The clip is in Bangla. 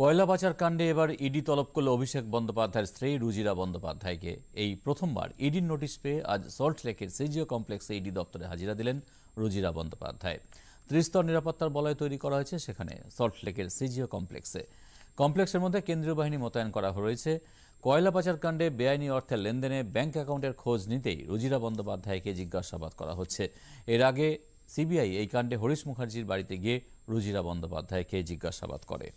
কয়লা পাচার কাণ্ডে এবার ইডি তলব করল অভিষেক বন্দ্যোপাধ্যায়ের স্ত্রী রুজিরা বন্দ্যোপাধ্যায়কে এই প্রথমবার ইডির নোটিশ পেয়ে আজ সল্টলেকের সিজিও কমপ্লেক্সে ইডি দপ্তরে হাজিরা দিলেন রুজিরা বন্দ্যোপাধ্যায় ত্রিস্তর নিরাপত্তার বলয় তৈরি করা হয়েছে সেখানে সল্টলেকের সিজিও কমপ্লেক্সে কমপ্লেক্সের মধ্যে কেন্দ্রীয় বাহিনী মোতায়েন করা হয়েছে কয়লা পাচার কাণ্ডে বেআইনি অর্থের লেনদেনে ব্যাংক অ্যাকাউন্টের খোঁজ নিতেই রুজিরা বন্দ্যোপাধ্যায়কে জিজ্ঞাসাবাদ করা হচ্ছে এর আগে সিবিআই এই কাণ্ডে হরিশ মুখার্জির বাড়িতে গিয়ে রুজিরা বন্দ্যোপাধ্যায়কে জিজ্ঞাসাবাদ করে